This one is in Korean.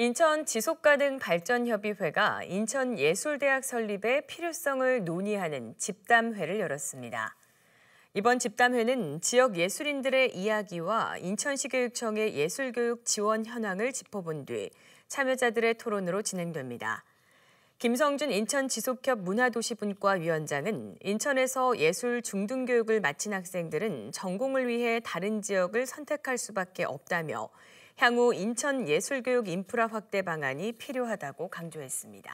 인천 지속가능 발전협의회가 인천예술대학 설립의 필요성을 논의하는 집담회를 열었습니다. 이번 집담회는 지역 예술인들의 이야기와 인천시 교육청의 예술교육 지원 현황을 짚어본 뒤 참여자들의 토론으로 진행됩니다. 김성준 인천 지속협 문화도시분과 위원장은 인천에서 예술 중등교육을 마친 학생들은 전공을 위해 다른 지역을 선택할 수밖에 없다며 향후 인천 예술교육 인프라 확대 방안이 필요하다고 강조했습니다.